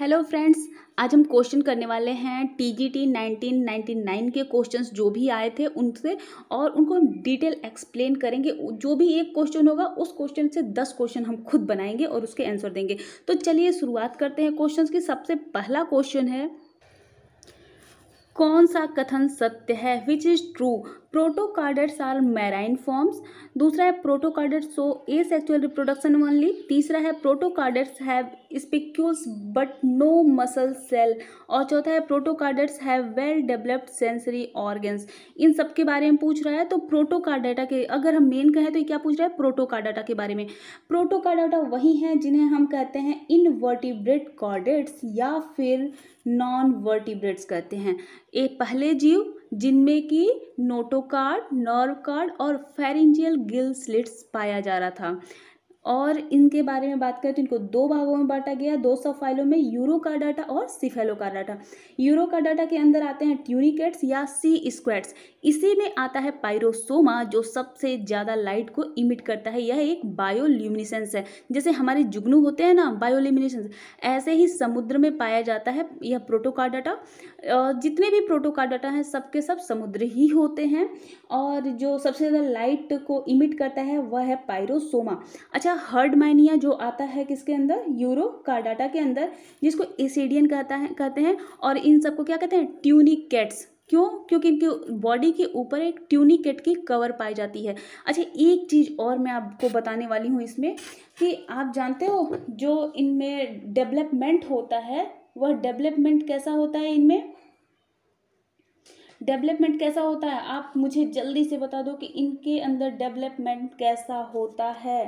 hello friends आज हम question करने वाले हैं टीजीटी 1999 के क्वेश्चंस जो भी आए थे उनसे और उनको हम डिटेल एक्सप्लेन करेंगे जो भी एक क्वेश्चन होगा उस क्वेश्चन से दस क्वेश्चन हम खुद बनाएंगे और उसके आंसर देंगे तो चलिए शुरुआत करते हैं क्वेश्चंस की सबसे पहला क्वेश्चन है कौन सा कथन सत्य है which is true protochordates are marine forms दूसरा है protochordates show asexual reproduction only तीसरा है protochordates have spicules but no muscle cell और चौथा है protochordates have well developed sensory organs इन सब के बारे में पूछ रहा है तो प्रोटोकार्डाटा के अगर हम मेन कहें तो क्या पूछ रहा है प्रोटोकार्डाटा के बारे में प्रोटोकार्डाटा वही हैं जिन्हें हम कहते हैं इनवर्टिब्रेट कॉर्डेट्स या फिर नॉन वर्टिब्रेट्स कहते हैं ये पहले जीव जिनमें कि नोटोकार्ड नर्व कार्ड और फेरेंजियल गिल स्लिट्स पाया जा रहा था और इनके बारे में बात करें तो इनको दो भागों में बांटा गया दो सौ फाइलों में यूरो का डाटा और सिफेलो का डाटा यूरो का डाटा के अंदर आते हैं ट्यूनिकेट्स या सी स्क्वेट्स इसी में आता है पायरोसोमा जो सबसे ज़्यादा लाइट को इमिट करता है यह एक बायोल्यूमिनिसेंस है जैसे हमारे जुगनू होते हैं ना बायोल्यूमिनिसेंस ऐसे ही समुद्र में पाया जाता है यह प्रोटोकार्डाटा जितने भी प्रोटोकार्डाटा हैं सबके सब समुद्र ही होते हैं और जो सबसे ज़्यादा लाइट को इमिट करता है वह है पायरोसोमा अच्छा हर्ड माइनिया जो आता है किसके अंदर यूरो कार्डाटा के अंदर जिसको एसीडियन कहता है कहते हैं और इन सबको क्या कहते हैं ट्यूनिकेट्स क्यों क्योंकि इनके बॉडी के ऊपर एक ट्यूनिकेट की कवर पाई जाती है अच्छा एक चीज़ और मैं आपको बताने वाली हूँ इसमें कि आप जानते हो जो इनमें डेवलपमेंट होता है वह डेवलपमेंट कैसा होता है इनमें डेवलपमेंट कैसा होता है आप मुझे जल्दी से बता दो कि इनके अंदर डेवलपमेंट कैसा होता है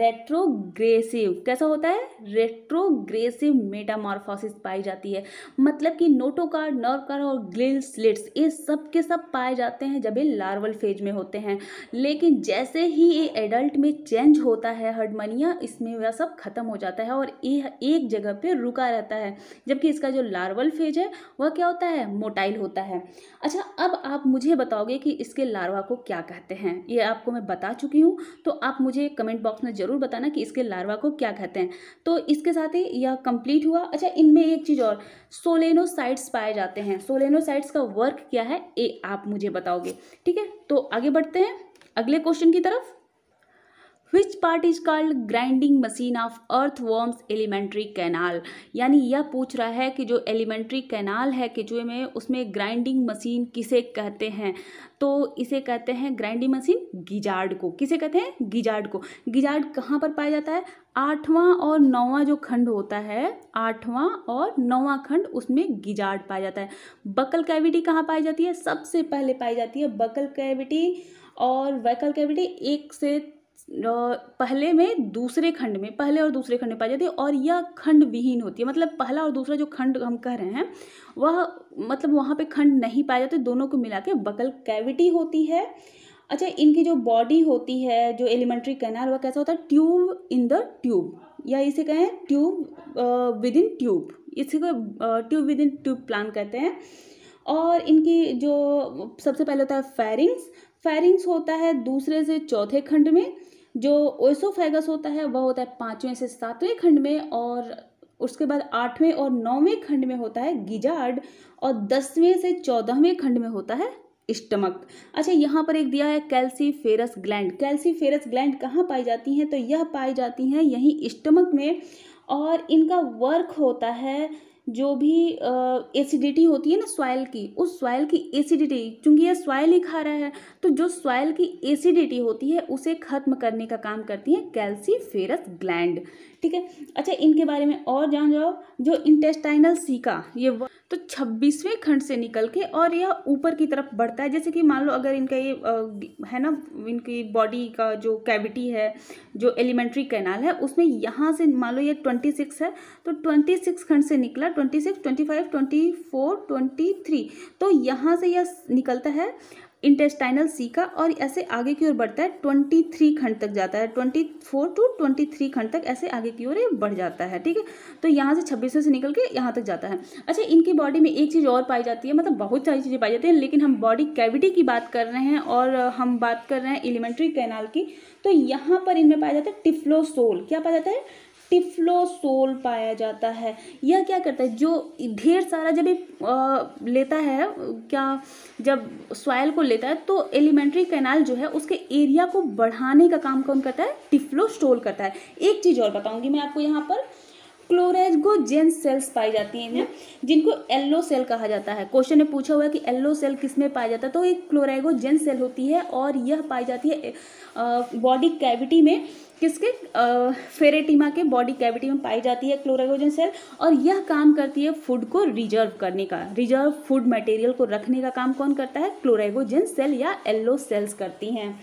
रेट्रोग्रेसिव कैसा होता है रेट्रोग्रेसिव मेटामॉर्फोसिस पाई जाती है मतलब कि नोटोकार नर्वकार और ग्लिल स्लिट्स ये सब के सब पाए जाते हैं जब ये लार्वल फेज में होते हैं लेकिन जैसे ही ये एडल्ट में चेंज होता है हडमनिया इसमें वह सब खत्म हो जाता है और ये एक जगह पर रुका रहता है जबकि इसका जो लार्वल फेज है वह क्या होता है मोटाइल होता है अच्छा अब आप मुझे बताओगे कि इसके लार्वा को क्या कहते हैं ये आपको मैं बता चुकी हूँ तो आप मुझे कमेंट बॉक्स में ज़रूर बताना कि इसके लार्वा को क्या कहते हैं तो इसके साथ ही यह कंप्लीट हुआ अच्छा इनमें एक चीज़ और सोलेनोसाइट्स पाए जाते हैं सोलेनोसाइट्स का वर्क क्या है ए आप मुझे बताओगे ठीक है तो आगे बढ़ते हैं अगले क्वेश्चन की तरफ which part is called grinding machine of earthworms alimentary canal यानी यह पूछ रहा है कि जो एलिमेंट्री कैनाल है किचुए में उसमें ग्राइंडिंग मशीन किसे कहते हैं तो इसे कहते हैं ग्राइंडिंग मशीन गिजार्ड को किसे कहते हैं गिजार्ड को गिजार्ड कहाँ पर पाया जाता है आठवां और नौवां जो खंड होता है आठवां और नौवां खंड उसमें गिजार्ड पाया जाता है बकल कैविटी कहाँ पाई जाती है सबसे पहले पाई जाती है बकल कैविटी और वैकल कैविटी एक से पहले में दूसरे खंड में पहले और दूसरे खंड में पाई जाती है और यह खंड विहीन होती है मतलब पहला और दूसरा जो खंड हम कह रहे हैं वह मतलब वहाँ पे खंड नहीं पाए जाते दोनों को मिला के बकल कैविटी होती है अच्छा इनकी जो बॉडी होती है जो एलिमेंट्री कैनाल वह कैसा होता है ट्यूब इन द ट्यूब या इसे कहें ट्यूब विद इन ट्यूब इसी को tube within tube plan कहते हैं और इनकी जो सबसे पहले होता है फेरिंग्स फेरिंग्स होता है दूसरे से चौथे खंड में जो ओसोफेगस होता है वह होता है पाँचवें से सातवें खंड में और उसके बाद आठवें और नौवें खंड में होता है गिजार्ड और दसवें से चौदहवें खंड में होता है स्टमक अच्छा यहाँ पर एक दिया है calciferous gland calciferous gland कहाँ पाई जाती हैं तो यह पाई जाती हैं यहीं स्टमक में और इनका वर्क होता है जो भी एसिडिटी होती है ना सॉइल की उस सॉइल की एसिडिटी क्योंकि यह सॉइल ही खा रहा है तो जो सॉइल की एसिडिटी होती है उसे खत्म करने का काम करती है कैल्सीफेरस ग्लैंड ठीक है अच्छा इनके बारे में और जान जाओ जो इंटेस्टाइनल सीका ये तो छब्बीसवें खंड से निकल के और यह ऊपर की तरफ बढ़ता है जैसे कि मान लो अगर इनका ये आ, है ना इनकी बॉडी का जो कैविटी है जो एलिमेंट्री कैनाल है उसमें यहाँ से मान लो ये ट्वेंटी सिक्स है तो ट्वेंटी सिक्स खंड से निकला twenty six twenty five twenty four twenty three तो यहाँ से यह निकलता है इंटेस्टाइनल सी का और ऐसे आगे की ओर बढ़ता है ट्वेंटी थ्री खंड तक जाता है twenty four to twenty three खंड तक ऐसे आगे की ओर बढ़ जाता है ठीक है तो यहाँ से छब्बीसों से निकल के यहाँ तक जाता है अच्छा इनकी बॉडी में एक चीज़ और पाई जाती है मतलब बहुत सारी चीज़ें पाई जाती हैं लेकिन हम बॉडी कैविटी की बात कर रहे हैं और हम बात कर रहे हैं एलिमेंट्री कैनाल की तो यहाँ पर इनमें पाया जाता है टिफ्लोसोल क्या पाया जाता है टिफ्लोसोल पाया जाता है यह क्या करता है जो ढेर सारा जब ये लेता है क्या जब सॉयल को लेता है तो एलिमेंट्री कैनाल जो है उसके एरिया को बढ़ाने का काम कौन करता है टिफ्लोस्टोल करता है एक चीज़ और बताऊंगी मैं आपको यहाँ पर क्लोरेजोजेन सेल्स पाई जाती हैं इनमें जिनको येल्लो सेल कहा जाता है क्वेश्चन में पूछा हुआ है कि येल्लो सेल किस में पाया जाता है तो एक क्लोरेगोजेन सेल होती है और यह पाई जाती है बॉडी कैविटी में किसके फेरेटिमा के बॉडी कैविटी में पाई जाती है क्लोरेगोजन सेल और यह काम करती है फूड को रिजर्व करने का रिजर्व फूड मटेरियल को रखने का काम कौन करता है क्लोरेगोजन सेल या येल्लो सेल्स करती हैं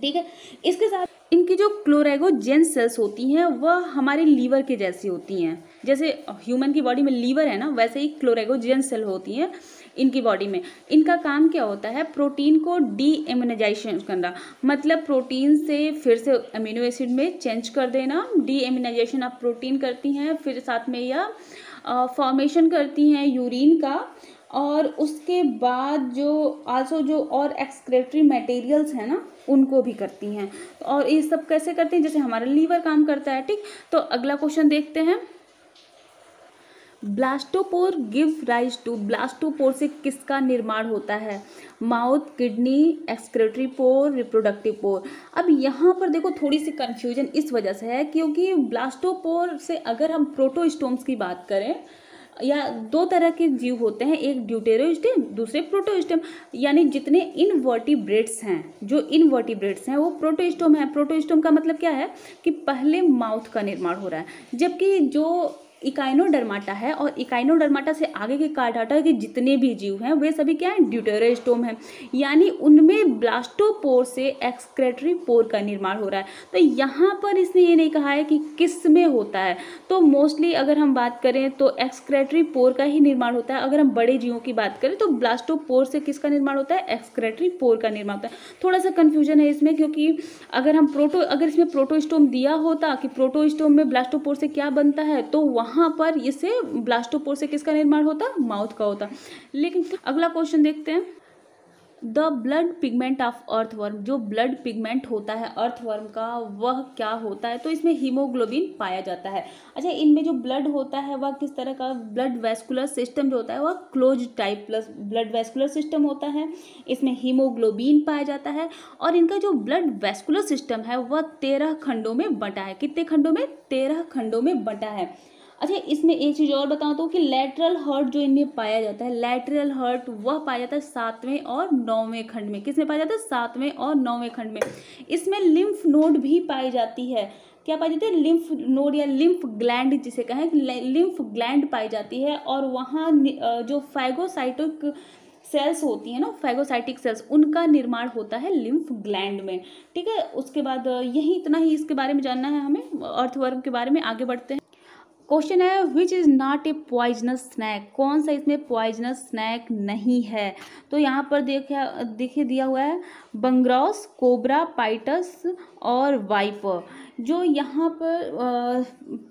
ठीक है इसके साथ इनकी जो क्लोरेगोजेन सेल्स होती हैं वह हमारे लीवर के जैसी होती हैं जैसे ह्यूमन की बॉडी में लीवर है ना वैसे ही क्लोरेगोजेन सेल होती हैं इनकी बॉडी में इनका काम क्या होता है प्रोटीन को डी इम्यूनाइजेशन करना मतलब प्रोटीन से फिर से अमीनो एसिड में चेंज कर देना डी इम्यूनाइजेशन आप प्रोटीन करती हैं फिर साथ में यह फॉर्मेशन करती हैं यूरिन का और उसके बाद जो आल्सो जो और एक्सक्रेटरी मटेरियल्स हैं ना उनको भी करती हैं और ये सब कैसे करती हैं जैसे हमारा लीवर काम करता है ठीक तो अगला क्वेश्चन देखते हैं blastopore give rise to blastopore से किसका निर्माण होता है mouth kidney excretory pore reproductive pore अब यहाँ पर देखो थोड़ी सी कन्फ्यूजन इस वजह से है क्योंकि ब्लास्टोपोर से अगर हम प्रोटोस्टोम्स की बात करें या दो तरह के जीव होते हैं एक ड्यूटेरोस्टेम दूसरे प्रोटोस्टम यानी जितने इनवर्टिब्रेट्स हैं जो इनवर्टिब्रेट्स हैं वो प्रोटोस्टोम है प्रोटोस्टोम का मतलब क्या है कि पहले माउथ का निर्माण हो रहा है जबकि जो इकाइनोडर्माटा है और इकाइनोडर्माटा से आगे के कार्डाटा के जितने भी जीव हैं वे सभी क्या हैं ड्यूटेरेस्टोम हैं यानी उनमें ब्लास्टोपोर से एक्सक्रेटरी पोर का निर्माण हो रहा है तो यहाँ पर इसने ये नहीं कहा है कि किस में होता है तो मोस्टली अगर हम बात करें तो एक्सक्रेटरी पोर का ही निर्माण होता है अगर हम बड़े जीवों की बात करें तो ब्लास्टोपोर से किसका निर्माण होता है एक्सक्रेटरी पोर का निर्माण होता है थोड़ा सा कन्फ्यूजन है इसमें क्योंकि अगर हम प्रोटो अगर इसमें प्रोटोस्टोम दिया होता कि प्रोटोस्टोम में ब्लास्टोपोर से क्या बनता है तो वहाँ वहाँ पर इसे ब्लास्टोपोर से किसका निर्माण होता माउथ का होता लेकिन अगला क्वेश्चन देखते हैं the blood pigment of earthworm जो ब्लड पिगमेंट होता है अर्थवर्म का वह क्या होता है तो इसमें हीमोग्लोबिन पाया जाता है अच्छा इनमें जो ब्लड होता है वह किस तरह का ब्लड वेस्कुलर सिस्टम जो होता है वह closed type plus blood vascular system होता है इसमें हीमोग्लोबिन पाया जाता है और इनका जो ब्लड वेस्कुलर सिस्टम है वह तेरह खंडों में बटा है कितने खंडों में तेरह खंडों में बटा है अच्छा इसमें एक चीज़ और बताऊँ तो कि लेटरल हर्ट जो इनमें पाया जाता है लेटरल हर्ट वह पाया जाता है सातवें और नौवें खंड में किसमें पाया जाता है सातवें और नौवें खंड में इसमें लिम्फ नोड भी पाई जाती है क्या पाई जाती है लिम्फ नोड या लिम्फ ग्लैंड जिसे कहें लिम्फ ग्लैंड पाई जाती है और वहाँ जो फैगोसाइटिक सेल्स होती हैं ना फैगोसाइटिक सेल्स उनका निर्माण होता है लिम्फ ग्लैंड में ठीक है उसके बाद यही इतना ही इसके बारे में जानना है हमें अर्थवर्म के बारे में आगे बढ़ते हैं क्वेश्चन है which is not a poisonous snake कौन सा इसमें पॉइजनस स्नैक नहीं है तो यहाँ पर देखा देखे दिया हुआ है बंगरॉस कोबरा पाइटस और वाइपर जो यहाँ पर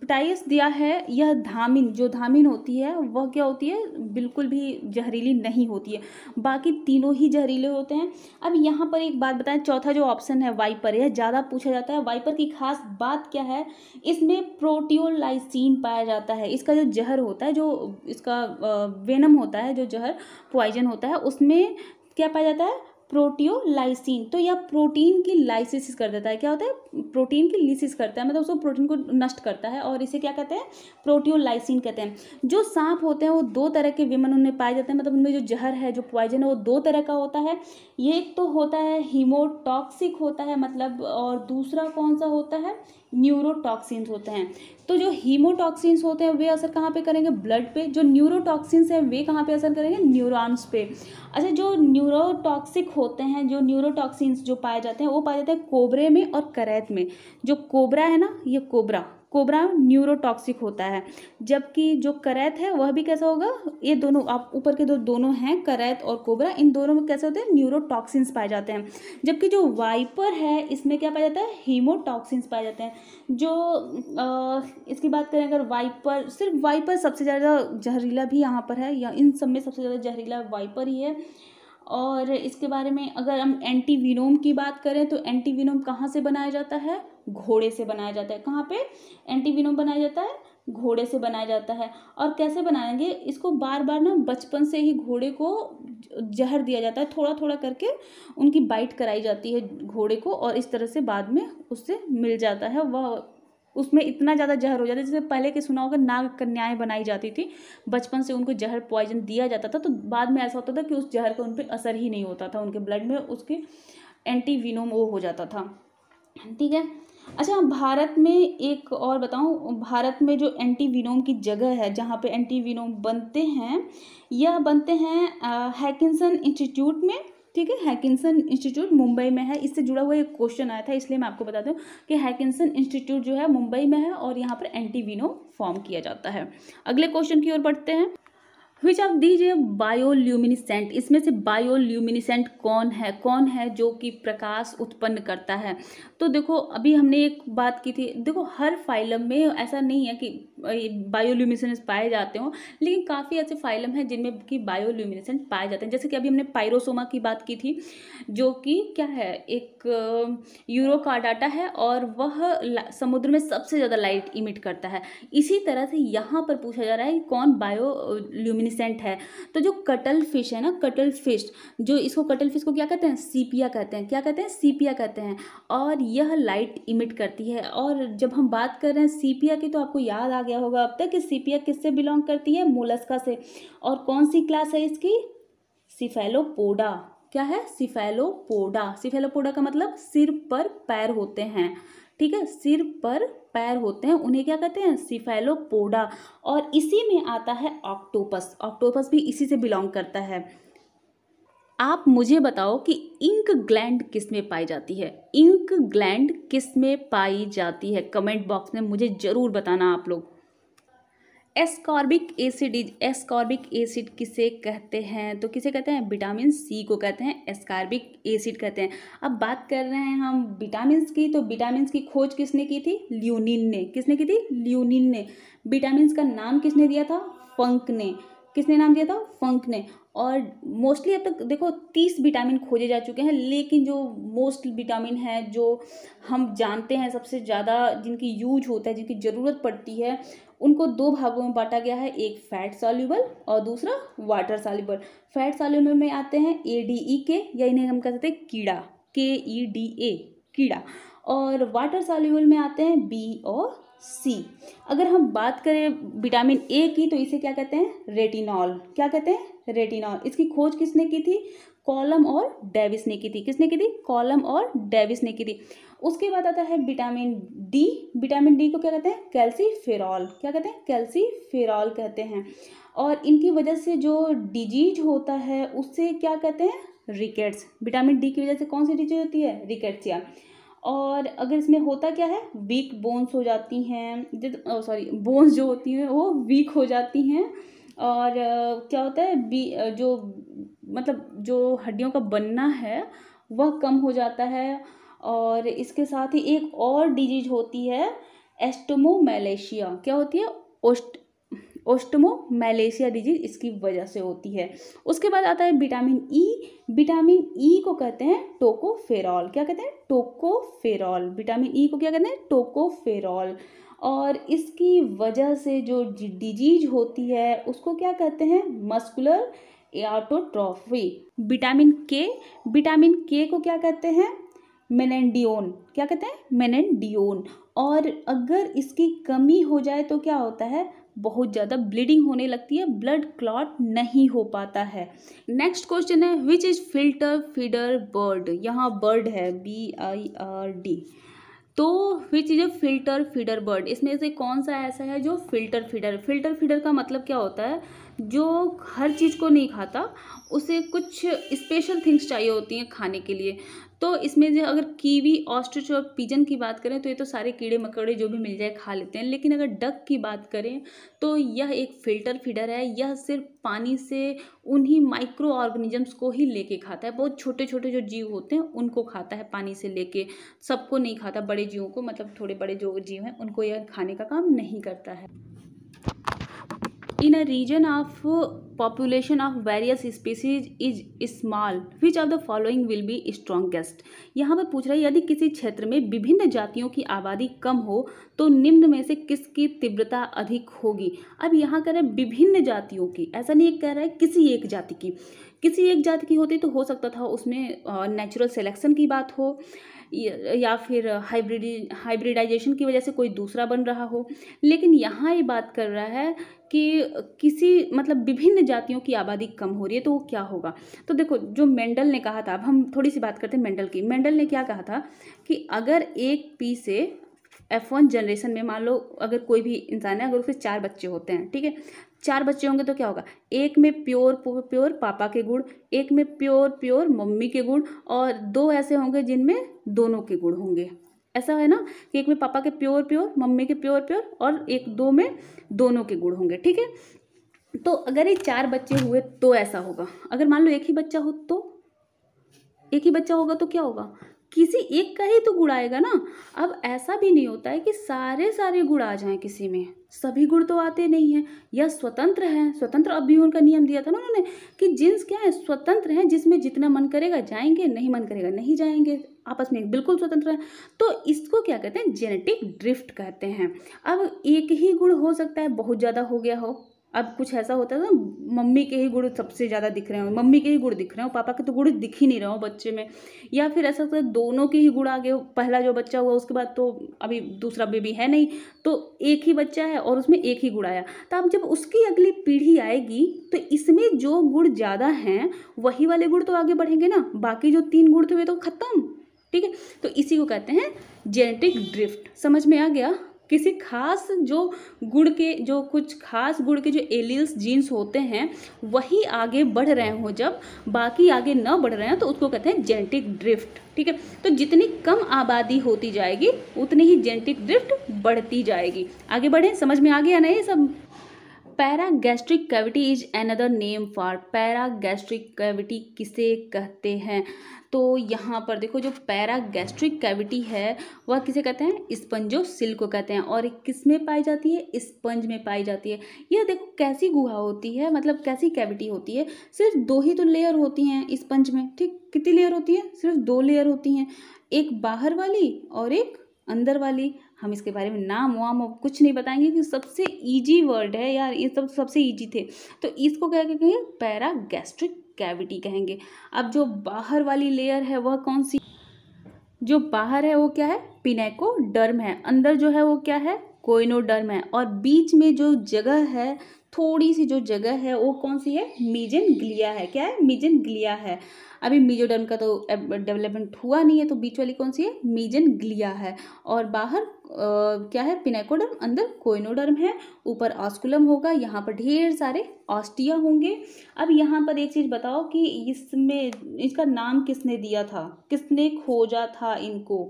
टाइस दिया है यह धामिन जो धामिन होती है वह क्या होती है बिल्कुल भी जहरीली नहीं होती है बाकी तीनों ही जहरीले होते हैं अब यहाँ पर एक बात बताएं चौथा जो ऑप्शन है वाइपर यह ज़्यादा पूछा जाता है वाइपर की खास बात क्या है इसमें प्रोटियोलाइसिन पाया जाता है इसका जो जहर होता है जो इसका वेनम होता है जो जहर पॉइजन होता है उसमें क्या पाया जाता है प्रोटियोलाइसिन तो यह प्रोटीन की लाइसिस कर देता है क्या होता है प्रोटीन की लिसिस करता है मतलब उसको प्रोटीन को नष्ट करता है और इसे क्या कहते हैं प्रोटियोलाइसिन कहते हैं जो सांप होते हैं वो दो तरह के विमन उनमें पाए जाते हैं मतलब उनमें जो जहर है जो पॉइजन है वो दो तरह का होता है ये एक तो होता है हीमोटॉक्सिक होता है मतलब और दूसरा कौन सा होता है न्यूरोटॉक्सिन्स होते हैं तो जो हीमोटॉक्सिन्स होते हैं वे असर कहाँ पे करेंगे ब्लड पे जो न्यूरोटॉक्सिन्स हैं वे कहाँ पे असर करेंगे न्यूरॉन्स पे अच्छा जो न्यूरोटॉक्सिक होते हैं जो न्यूरोटॉक्सिन्स जो पाए जाते हैं वो पाए जाते हैं कोबरे में और करैत में जो कोबरा है ना ये कोबरा कोबरा न्यूरोटॉक्सिक होता है जबकि जो करैत है वह भी कैसा होगा ये दोनों आप ऊपर के दो दोनों हैं करैत और कोबरा इन दोनों में कैसे होते हैं न्यूरोटॉक्सिन्स पाए जाते हैं जबकि जो वाइपर है इसमें क्या पाया जाता है हीमोटॉक्सिन्स पाए जाते हैं जो आ, इसकी बात करें अगर वाइपर सिर्फ वाइपर सबसे ज़्यादा जहरीला भी यहाँ पर है या इन सब में सबसे ज़्यादा जहरीला वाइपर ही है और इसके बारे में अगर हम एंटी विनोम की बात करें तो एंटी विनोम कहाँ से बनाया जाता है घोड़े से बनाया जाता है कहाँ पे एंटी विनोम बनाया जाता है घोड़े से बनाया जाता है और कैसे बनाएंगे इसको बार बार ना बचपन से ही घोड़े को जहर दिया जाता है थोड़ा थोड़ा करके उनकी बाइट कराई जाती है घोड़े को और इस तरह से बाद में उससे मिल जाता है वह उसमें इतना ज़्यादा जहर हो जाता है जैसे पहले के सुना होगा नाग कन्याएं बनाई जाती थी बचपन से उनको जहर पॉइजन दिया जाता था तो बाद में ऐसा होता था कि उस जहर का उन पर असर ही नहीं होता था उनके ब्लड में उसके एंटीविनोम वो हो जाता था ठीक है अच्छा भारत में एक और बताऊं भारत में जो एंटी विनोम की जगह है जहाँ पे एंटी विनोम बनते हैं यह बनते हैं हैकिंसन इंस्टीट्यूट में ठीक है हैकिंसन इंस्टीट्यूट मुंबई में है इससे जुड़ा हुआ एक क्वेश्चन आया था इसलिए मैं आपको बता दूँ कि हैकिंसन इंस्टीट्यूट जो है मुंबई में है और यहाँ पर एंटीविनो फॉर्म किया जाता है अगले क्वेश्चन की ओर बढ़ते हैं विच ऑफ दीज ए बायोल्यूमिनिसेंट इसमें से बायोल्यूमिनिसेंट कौन है कौन है जो कि प्रकाश उत्पन्न करता है तो देखो अभी हमने एक बात की थी देखो हर फाइलम में ऐसा नहीं है कि बायोल्यूमिनेसेंट पाए जाते हो लेकिन काफ़ी ऐसे फाइलम हैं जिनमें कि बायोल्यूमिनीसेंट पाए जाते हैं जैसे कि अभी हमने पायरोसोमा की बात की थी जो कि क्या है एक यूरो का डाटा है और वह समुद्र में सबसे ज़्यादा लाइट इमिट करता है इसी तरह से यहाँ पर पूछा जा रहा है कौन बायोल्यूमिन इनिसेंट है तो जो कटल फिश है ना कटल फिश जो इसको कटल फिश को क्या कहते हैं सीपिया कहते हैं क्या कहते हैं सीपिया कहते हैं और यह लाइट इमिट करती है और जब हम बात कर रहे हैं सीपिया की तो आपको याद आ गया होगा अब तक कि सीपिया किससे बिलोंग करती है मोलस्का से और कौन सी क्लास है इसकी सिफेलोपोडा क्या है सिफेलोपोडा सिफेलोपोडा का मतलब सिर पर पैर होते हैं ठीक है सिर पर पैर होते हैं उन्हें क्या कहते हैं सिफेलोपोडा और इसी में आता है ऑक्टोपस ऑक्टोपस भी इसी से बिलोंग करता है आप मुझे बताओ कि इंक ग्लैंड किस में पाई जाती है इंक ग्लैंड किस में पाई जाती है कमेंट बॉक्स में मुझे ज़रूर बताना आप लोग एस्कॉर्बिक एसिड एस्कॉर्बिक एसिड किसे कहते हैं तो किसे कहते हैं विटामिन सी को कहते हैं एस्कॉर्बिक एसिड कहते हैं अब बात कर रहे हैं हम विटामिन की तो विटामिन की खोज किसने की थी ल्यूनिन ने किसने की थी ल्यूनिन ने विटामिन का नाम किसने दिया था फंक ने किसने नाम दिया था फंक ने और मोस्टली अब तक देखो तीस विटामिन खोजे जा चुके हैं लेकिन जो मोस्ट विटामिन है जो हम जानते हैं सबसे ज़्यादा जिनकी यूज होता है जिनकी ज़रूरत पड़ती है उनको दो भागों में बांटा गया है एक फैट सॉल्यूबल और दूसरा वाटर सॉल्यूबल फैट सॉल्यूबल में आते हैं ए डी ई के या इन्हें हम कह सकते हैं कीड़ा के ई डी ए कीड़ा और वाटर सॉल्यूबल में आते हैं बी और सी अगर हम बात करें विटामिन ए की तो इसे क्या कहते हैं रेटिनॉल क्या कहते हैं रेटिनॉल इसकी खोज किसने की थी कॉलम और डेविस ने की थी किसने की थी कॉलम और डेविस ने की थी उसके बाद आता है विटामिन डी विटामिन डी को क्या कहते हैं फेरॉल क्या कहते हैं फेरॉल कहते हैं और इनकी वजह से जो डिजीज होता है उससे क्या कहते हैं रिकेट्स विटामिन डी की वजह से कौन सी डिजीज होती है रिकेट्सिया और अगर इसमें होता क्या है वीक बोन्स हो जाती हैं सॉरी बोन्स जो होती हैं वो वीक हो जाती हैं और क्या होता है बी जो मतलब जो हड्डियों का बनना है वह कम हो जाता है और इसके साथ ही एक और डिजीज होती है मलेशिया क्या होती है ओस्ट मलेशिया डिजीज इसकी वजह से होती है उसके बाद आता है विटामिन ई विटामिन ई को कहते हैं टोकोफेरॉल क्या कहते हैं टोकोफेरॉल विटामिन ई को क्या कहते हैं टोकोफेरॉल और इसकी वजह से जो डिजीज होती है उसको क्या कहते हैं muscular atrophy vitamin K vitamin K को क्या कहते हैं मेनेंडियोन क्या कहते हैं मेनेंडियोन और अगर इसकी कमी हो जाए तो क्या होता है बहुत ज़्यादा ब्लीडिंग होने लगती है ब्लड क्लॉट नहीं हो पाता है नेक्स्ट क्वेश्चन है which is filter feeder bird यहाँ बर्ड है बी आई आर डी तो which is a filter feeder bird इसमें से कौन सा ऐसा है जो फिल्टर फीडर फिल्टर फीडर का मतलब क्या होता है जो हर चीज़ को नहीं खाता उसे कुछ स्पेशल थिंग्स चाहिए होती हैं खाने के लिए तो इसमें जो अगर कीवी ऑस्ट्रिच और पिजन की बात करें तो ये तो सारे कीड़े मकोड़े जो भी मिल जाए खा लेते हैं लेकिन अगर डक की बात करें तो यह एक फिल्टर फीडर है यह सिर्फ पानी से उन्हीं माइक्रो ऑर्गेनिजम्स को ही लेके खाता है बहुत छोटे छोटे जो जीव होते हैं उनको खाता है पानी से लेके सबको नहीं खाता बड़े जीवों को मतलब थोड़े बड़े जो जीव हैं उनको यह खाने का काम नहीं करता है in a region of population of various species is small which of the following will be strongest यहाँ पर पूछ रहा है यदि किसी क्षेत्र में विभिन्न जातियों की आबादी कम हो तो निम्न में से किसकी तीव्रता अधिक होगी अब यहाँ कह रहे हैं विभिन्न जातियों की ऐसा नहीं कह रहा है किसी एक जाति की किसी एक जाति की होती तो हो सकता था उसमें नेचुरल सेलेक्शन की बात हो या फिर हाइब्रिड हाइब्रिडाइजेशन की वजह से कोई दूसरा बन रहा हो लेकिन यहाँ ये बात कर रहा है कि किसी मतलब विभिन्न जातियों की आबादी कम हो रही है तो वो क्या होगा तो देखो जो मेंडल ने कहा था अब हम थोड़ी सी बात करते हैं मेंडल की मेंडल ने क्या कहा था कि अगर एक पी से एफ वन जनरेशन में मान लो अगर कोई भी इंसान है अगर उसके चार बच्चे होते हैं ठीक है चार बच्चे होंगे तो क्या होगा एक में प्योर प्योर पापा के गुण एक में प्योर प्योर मम्मी के गुण और दो ऐसे होंगे जिनमें दोनों के गुण होंगे ऐसा है ना कि एक में पापा के प्योर प्योर मम्मी के प्योर प्योर और एक दो में दोनों के गुण होंगे ठीक है तो अगर ये चार बच्चे हुए तो ऐसा होगा अगर मान लो एक ही बच्चा हो तो एक ही बच्चा होगा तो क्या होगा किसी एक का ही तो गुण आएगा ना अब ऐसा भी नहीं होता है कि सारे सारे गुण आ जाएं किसी में सभी गुण तो आते नहीं हैं या स्वतंत्र हैं स्वतंत्र भी उनका नियम दिया था ना उन्होंने कि जिन्स क्या है स्वतंत्र हैं जिसमें जितना मन करेगा जाएंगे नहीं मन करेगा नहीं जाएंगे आपस में बिल्कुल स्वतंत्र हैं तो इसको क्या कहते हैं जेनेटिक ड्रिफ्ट कहते हैं अब एक ही गुण हो सकता है बहुत ज़्यादा हो गया हो अब कुछ ऐसा होता था मम्मी के ही गुड़ सबसे ज़्यादा दिख रहे हो मम्मी के ही गुड़ दिख रहे हो पापा के तो गुड़ दिख ही नहीं रहे हो बच्चे में या फिर ऐसा होता है दोनों के ही गुड़ आ गए पहला जो बच्चा हुआ उसके बाद तो अभी दूसरा बेबी है नहीं तो एक ही बच्चा है और उसमें एक ही गुड़ आया तो अब जब उसकी अगली पीढ़ी आएगी तो इसमें जो गुड़ ज़्यादा हैं वही वाले गुड़ तो आगे बढ़ेंगे ना बाकी जो तीन गुड़ थे वे तो ख़त्म ठीक है तो इसी को कहते हैं जेनेटिक ड्रिफ्ट समझ में आ गया किसी खास जो गुड़ के जो कुछ खास गुड़ के जो एलियल्स जीन्स होते हैं वही आगे बढ़ रहे हों जब बाकी आगे न बढ़ रहे हैं तो उसको कहते हैं जेनेटिक ड्रिफ्ट ठीक है तो जितनी कम आबादी होती जाएगी उतनी ही जेनेटिक ड्रिफ्ट बढ़ती जाएगी आगे बढ़ें समझ में आ गया ना ये सब para gastric cavity is another name for para gastric cavity किसे कहते हैं तो यहाँ पर देखो जो पैरा गैस्ट्रिक कैविटी है वह किसे कहते हैं स्पंजो सिल को कहते हैं और किस में पाई जाती है स्पंज में पाई जाती है यह देखो कैसी गुहा होती है मतलब कैसी कैविटी होती है सिर्फ दो ही तो लेयर होती हैं स्पंज में ठीक कितनी लेयर होती है सिर्फ दो लेयर होती हैं एक बाहर वाली और एक अंदर वाली हम इसके बारे में नाम वाम और कुछ नहीं बताएंगे क्योंकि सबसे ईजी वर्ड है यार ये सब सबसे ईजी थे तो इसको क्या कहेंगे पैरा गैस्ट्रिक कैविटी कहेंगे अब जो बाहर वाली लेयर है वह कौन सी जो बाहर है वो क्या है पिनेको डर्म है अंदर जो है वो क्या है कोइनोडर्म है और बीच में जो जगह है थोड़ी सी जो जगह है वो कौन सी है मीजन ग्लिया है क्या है मीजन ग्लिया है अभी मीजोडर्म का तो डेवलपमेंट हुआ नहीं है तो बीच वाली कौन सी है मीजन ग्लिया है और बाहर आ, क्या है पिनेकोडर्म अंदर कोइनोडर्म है ऊपर ऑस्कुलम होगा यहाँ पर ढेर सारे ऑस्टिया होंगे अब यहाँ पर एक चीज़ बताओ कि इसमें इसका नाम किसने दिया था किसने खोजा था इनको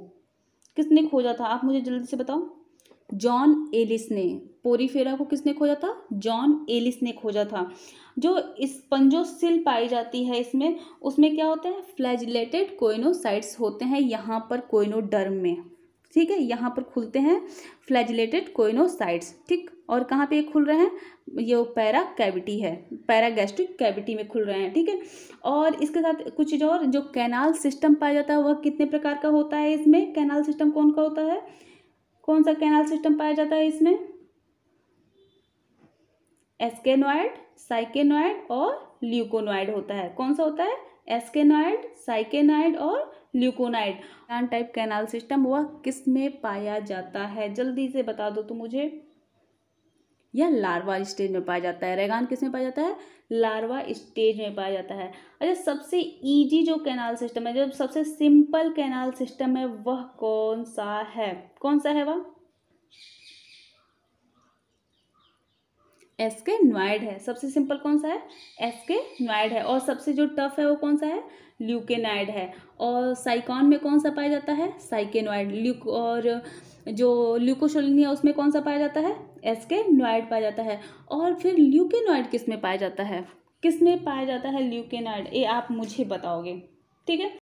किसने खोजा था आप मुझे जल्दी से बताओ जॉन एलिस ने पोरीफेरा को किसने खोजा था जॉन एलिस ने खोजा था जो इस सिल पाई जाती है इसमें उसमें क्या होता है फ्लैजलेटेड कोइनोसाइट्स होते हैं यहाँ पर कोइनोडर्म में ठीक है यहाँ पर खुलते हैं फ्लैजलेटेड कोइनोसाइट्स ठीक और कहाँ पे खुल रहे हैं ये पैरा कैविटी है पैरा गैस्ट्रिक कैविटी में खुल रहे हैं ठीक है और इसके साथ कुछ चीज़ और जो कैनाल सिस्टम पाया जाता है वह कितने प्रकार का होता है इसमें कैनाल सिस्टम कौन का होता है कौन सा कैनाल सिस्टम पाया जाता है इसमें एस्केनॉइड साइकेनॉइड और ल्यूकोनॉइड होता है कौन सा होता है एस्केनॉइड साइकेनॉइड और ल्यूकोनाइड टाइप कैनाल सिस्टम वह किस में पाया जाता है जल्दी से बता दो तो मुझे या लार्वा स्टेज में पाया जाता है रेगान किस में पाया जाता है लार्वा स्टेज में पाया जाता है अच्छा सबसे इजी जो कैनाल सिस्टम है जो सबसे सिंपल कैनाल सिस्टम है वह कौन सा है कौन सा है वह एस के नॉइड है सबसे सिंपल कौन सा है एस के नॉइड है और सबसे जो टफ है वो कौन सा है ल्यूकेनाइड है और साइकॉन में कौन सा पाया जाता है साइकेनॉइड ल्यूक और जो ल्यूकोशोलिन है उसमें कौन सा पाया जाता है एस के नॉइड पाया जाता है और फिर ल्यूकेनॉइड किस में पाया जाता है किस में पाया जाता है ल्यूकेनॉइड ये आप मुझे बताओगे ठीक है